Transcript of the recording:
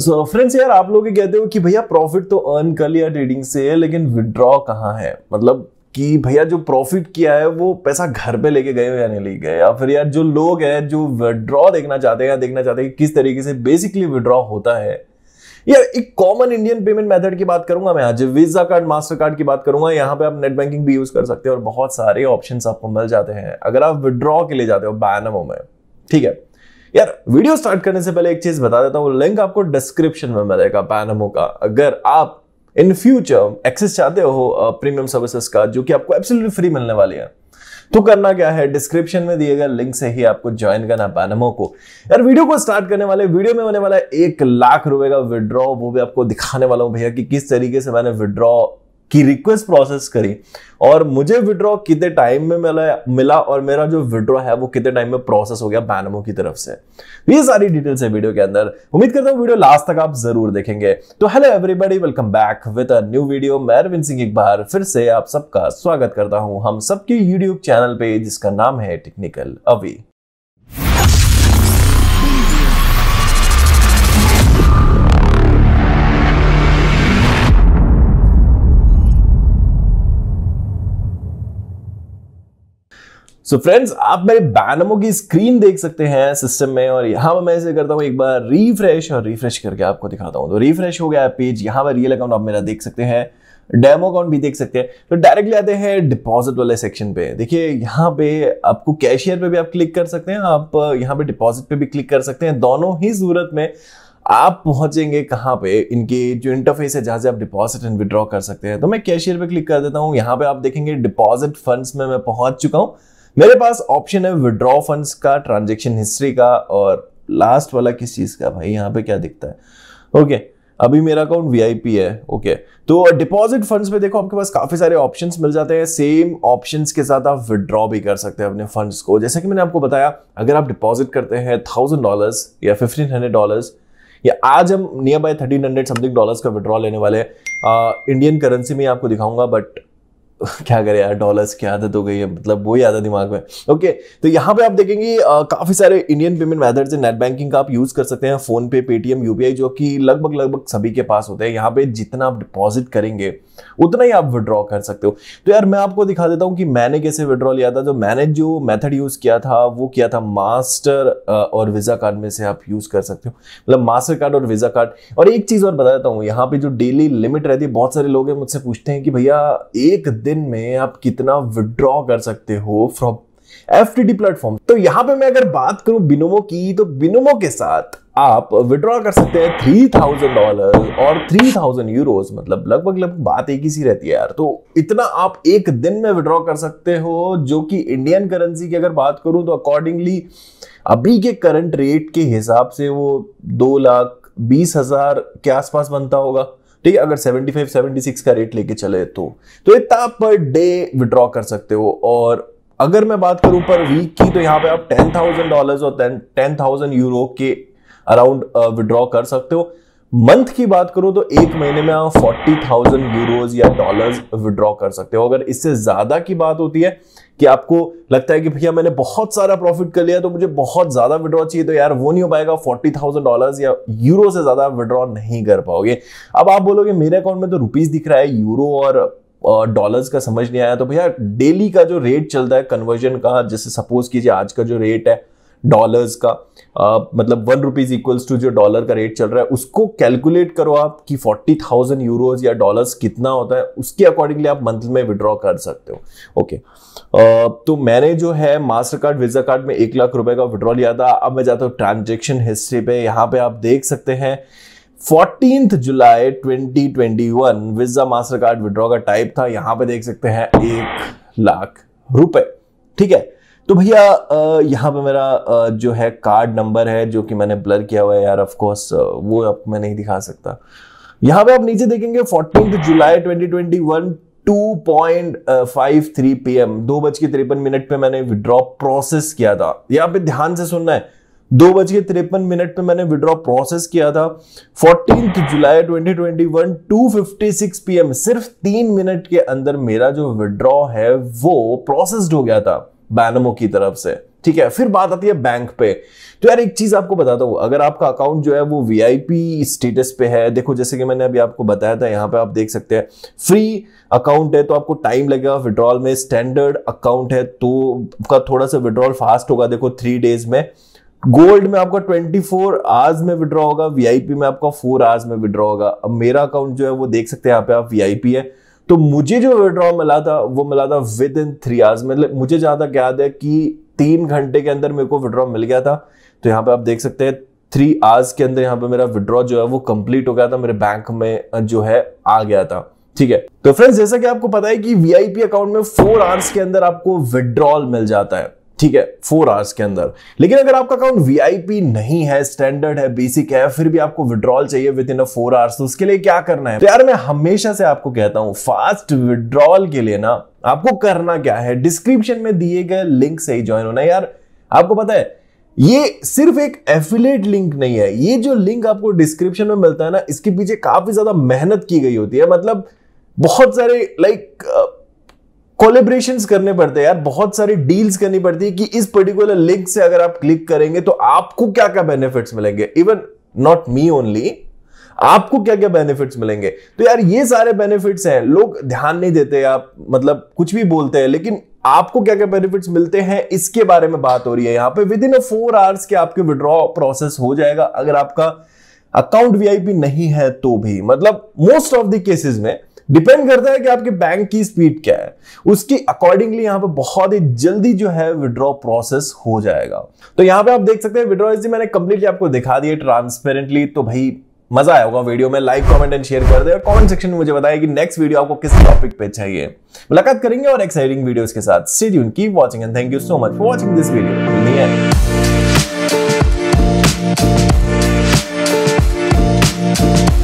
so friends यार आप लोग कहते हो कि भैया प्रॉफिट तो अर्न कर लिया ट्रेडिंग से लेकिन विड्रॉ कहाँ है मतलब कि भैया जो प्रॉफिट किया है वो पैसा घर पे लेके गए हो या नहीं ले गए या फिर यार जो लोग हैं जो विड्रॉ देखना चाहते हैं या देखना चाहते हैं कि किस तरीके से बेसिकली विड्रॉ होता है यार एक कॉमन इंडियन पेमेंट मेथड की बात करूंगा मैं आज वीजा कार्ड मास्टर कार्ड की बात करूंगा यहाँ पे आप नेट बैंकिंग भी यूज कर सकते हैं और बहुत सारे ऑप्शन आपको मिल जाते हैं अगर आप विड्रॉ के लिए जाते हो बैनमो में ठीक है यार वीडियो स्टार्ट करने से पहले एक चीज बता देता हूँ लिंक आपको डिस्क्रिप्शन में मिलेगा पैनमो का अगर आप इन फ्यूचर एक्सेस चाहते हो प्रीमियम सर्विसेज का जो कि आपको एब्सोल्युटली फ्री मिलने वाली है तो करना क्या है डिस्क्रिप्शन में दिए गए लिंक से ही आपको ज्वाइन करना पैनमो को यार वीडियो को स्टार्ट करने वाले वीडियो में होने वाला है एक लाख रुपए का विड्रॉ वो भी आपको दिखाने वाला हूं भैया कि किस तरीके से मैंने विड्रॉ की रिक्वेस्ट प्रोसेस करी और मुझे विड्रॉ कितने टाइम में मिला मिला और मेरा जो विड्रॉ है वो कितने टाइम में प्रोसेस हो गया बैनमो की तरफ से ये सारी डिटेल्स है वीडियो के अंदर उम्मीद करता हूँ वीडियो लास्ट तक आप जरूर देखेंगे तो hello everybody welcome back with a new video मैं अरविंद सिंह एक बार फिर से आप सबका स्वागत करता हूँ हम सबके यूट्यूब चैनल पे जिसका नाम है टेक्निकल अवी सो so फ्रेंड्स आप मेरे बैनमो की स्क्रीन देख सकते हैं सिस्टम में और यहाँ पर मैं इसे करता हूँ एक बार रिफ्रेश और रिफ्रेश करके आपको दिखाता हूँ तो रिफ्रेश हो गया पेज यहाँ पर रियल अकाउंट आप मेरा देख सकते हैं डेमो अकाउंट भी देख सकते हैं तो डायरेक्टली आते हैं डिपॉजिट वाले सेक्शन पे देखिए यहाँ पे आपको कैशियर पे भी आप क्लिक कर सकते हैं आप यहाँ पे डिपॉजिट पे भी क्लिक कर सकते हैं दोनों ही सूरत में आप पहुंचेंगे कहाँ पे इनके जो इंटरफेस है जहां से आप डिपॉजिट एंड विड्रॉ कर सकते हैं तो मैं कैशियर पे क्लिक कर देता हूँ यहाँ पे आप देखेंगे डिपॉजिट फंड्स में मैं पहुंच चुका हूँ मेरे पास ऑप्शन है विड्रॉ फंड्स का ट्रांजेक्शन हिस्ट्री का और लास्ट वाला किस चीज़ का भाई यहाँ पे क्या दिखता है ओके okay, अभी मेरा अकाउंट वीआईपी है ओके okay, तो डिपॉजिट फंड्स में देखो आपके पास काफ़ी सारे ऑप्शंस मिल जाते हैं सेम ऑप्शंस के साथ आप विड्रॉ भी कर सकते हैं अपने फंड्स को जैसे कि मैंने आपको बताया अगर आप डिपॉजिट करते हैं थाउजेंड डॉलर्स या फिफ्टीन हंड्रेड डॉलर्स या आज हम near by thirteen hundred something dollars का विड्रॉ लेने वाले हैं इंडियन करेंसी में आपको दिखाऊंगा बट क्या करें यार डॉलर्स की आदत हो गई है मतलब वो ही आदत दिमाग में ओके तो यहाँ पे आप देखेंगे काफ़ी सारे Indian payment methods net banking का आप यूज़ कर सकते हैं फ़ोनपे पेटीएम यू जो कि लगभग लगभग सभी के पास होते हैं यहाँ पे जितना आप डिपॉजिट करेंगे उतना ही आप विड्रॉ कर सकते हो तो यार मैं आपको दिखा देता हूँ कि मैंने कैसे विड्रॉ लिया था जो मैंने जो मेथड यूज़ किया था वो किया था मास्टर और वीज़ा कार्ड में से आप यूज़ कर सकते हो मतलब मास्टर कार्ड और वीज़ा कार्ड और एक चीज़ और बता देता हूँ यहाँ पे जो डेली लिमिट रहती है बहुत सारे लोग मुझसे पूछते हैं कि भैया एक दिन में आप कितना विड्रॉ कर सकते हो फ्रॉम एफ प्लेटफॉर्म तो यहां पे मैं अगर बात करूं बिनोमो की तो बिनोमो के साथ आप विड्रॉ कर सकते हैं थ्री थाउजेंड डॉलर और थ्री थाउजेंड यूरो मतलब लगभग लगभग बात एक ही सी रहती है यार तो इतना आप एक दिन में विड्रॉ कर सकते हो जो कि इंडियन करेंसी की अगर बात करूं तो अकॉर्डिंगली अभी के करंट रेट के हिसाब से वो दो लाख बीस हजार के आसपास बनता होगा ठीक है अगर 75 76 का रेट लेके चले तो तो इतना आप पर डे विड्रॉ कर सकते हो और अगर मैं बात करूं पर वीक की तो यहाँ पे आप टेन थाउजेंड डॉलर और टेन थाउजेंड यूरो के अराउंड विड्रॉ कर सकते हो मंथ की बात करूं तो एक महीने में आप फोर्टी थाउजेंड यूरोज या डॉलर्स विड्रॉ कर सकते हो अगर इससे ज्यादा की बात होती है कि आपको लगता है कि भैया मैंने बहुत सारा प्रॉफिट कर लिया तो मुझे बहुत ज्यादा विड्रॉ चाहिए तो यार वो नहीं हो पाएगा फोर्टी थाउजेंड डॉलर या यूरो से ज्यादा विड्रॉ नहीं कर पाओगे अब आप बोलोगे मेरे अकाउंट में तो रुपीज दिख रहा है यूरो और डॉलर्स का समझ नहीं आया तो भैया डेली का जो रेट चलता है कन्वर्जन का जैसे सपोज कीजिए आज का जो रेट है डॉलर्स का आ, मतलब वन रुपीज़ इक्वल्स टू जो डॉलर का रेट चल रहा है उसको कैलकुलेट करो आप कि फोर्टी थाउजेंड यूरोज या डॉलर्स कितना होता है उसके अकॉर्डिंगली आप मंथ में विड्रॉ कर सकते हो ओके आ, तो मैंने जो है मास्टर कार्ड वीज़ा कार्ड में एक लाख रुपए का विड्रॉ लिया था अब मैं जाता हूँ ट्रांजेक्शन हिस्ट्री पे यहाँ पे आप देख सकते हैं fourteen July 2021 visa master card withdraw का टाइप था यहां पे देख सकते हैं एक लाख रुपए ठीक है तो भैया यहाँ पे मेरा जो है कार्ड नंबर है जो कि मैंने ब्लर किया हुआ है यार ऑफ कोर्स वो अब मैं नहीं दिखा सकता यहाँ पे आप नीचे देखेंगे फोर्टीन जुलाई 2021 2.53 पीएम दो बज के तिरपन मिनट पे मैंने विड्रॉ प्रोसेस किया था यहाँ पे ध्यान से सुनना है दो बज के तिरपन मिनट पे मैंने विड्रॉ प्रोसेस किया था फोर्टीन जुलाई 2021 पी पीएम सिर्फ तीन मिनट के अंदर मेरा जो विड्रॉ है वो प्रोसेस्ड हो गया था बैनमो की तरफ से ठीक है फिर बात आती है बैंक पे तो यार एक चीज आपको बताता हूँ अगर आपका अकाउंट जो है वो वीआईपी स्टेटस पे है देखो जैसे कि मैंने अभी आपको बताया था यहाँ पे आप देख सकते हैं फ्री अकाउंट है तो आपको टाइम लगेगा विड्रॉल में स्टैंडर्ड अकाउंट है तो आपका थोड़ा सा विड्रॉल फास्ट होगा देखो थ्री डेज में गोल्ड में आपका 24 फोर आवर्स में विड्रॉ होगा वीआईपी में आपका फोर आवर्स में विड्रॉ होगा अब मेरा अकाउंट जो है वो देख सकते हैं यहाँ पे आप वीआईपी है तो मुझे जो विड्रॉ मिला था वो मिला था विद इन थ्री आवर्स मतलब मुझे जहां तक याद है कि तीन घंटे के अंदर मेरे को विड्रॉ मिल गया था तो यहाँ पे आप देख सकते हैं थ्री आवर्स के अंदर यहाँ पे मेरा विड्रॉ जो है वो कंप्लीट हो गया था मेरे बैंक में जो है आ गया था ठीक है तो फ्रेंड्स जैसा कि आपको पता है कि वीआईपी अकाउंट में फोर आवर्स के अंदर आपको विड्रॉल मिल जाता है ठीक है फोर आवर्स के अंदर लेकिन अगर आपका अकाउंट वीआईपी नहीं है स्टैंडर्ड है बेसिक है फिर भी आपको विड्रॉल चाहिए within a four hours तो उसके लिए क्या करना है तो यार मैं हमेशा से आपको कहता हूं फास्ट विड्रॉल के लिए ना आपको करना क्या है डिस्क्रिप्शन में दिए गए लिंक से ही ज्वाइन होना यार आपको पता है ये सिर्फ एक एफिलेट लिंक नहीं है ये जो लिंक आपको डिस्क्रिप्शन में मिलता है ना इसके पीछे काफी ज्यादा मेहनत की गई होती है मतलब बहुत सारे लाइक कोलेब्रेशन करने पड़ते हैं यार बहुत सारी डील्स करनी पड़ती है कि इस पर्टिकुलर लिंक से अगर आप क्लिक करेंगे तो आपको क्या क्या बेनिफिट्स मिलेंगे इवन नॉट मी ओनली आपको क्या क्या बेनिफिट्स मिलेंगे तो यार ये सारे बेनिफिट्स हैं लोग ध्यान नहीं देते आप मतलब कुछ भी बोलते हैं लेकिन आपको क्या क्या बेनिफिट्स मिलते हैं इसके बारे में बात हो रही है यहाँ पे विद इन फोर आवर्स के आपके विड्रॉ प्रोसेस हो जाएगा अगर आपका अकाउंट वीआईपी नहीं है तो भी मतलब मोस्ट ऑफ द केसेस में डिपेंड करता है कि आपके बैंक की स्पीड क्या है उसकी अकॉर्डिंगली यहाँ पे बहुत ही जल्दी जो है विड्रॉ प्रोसेस हो जाएगा तो यहाँ पे आप देख सकते हैं विड्रॉ इसी मैंने कंप्लीटली आपको दिखा दी ट्रांसपेरेंटली तो भाई मजा आया होगा वीडियो में लाइक कमेंट एंड शेयर कर दे और कमेंट सेक्शन में मुझे बताए कि नेक्स्ट वीडियो आपको किस टॉपिक पे चाहिए मुलाकात करेंगे और एक्साइटिंग वीडियोस के साथ स्टे यून keep watching and thank you so much for watching this video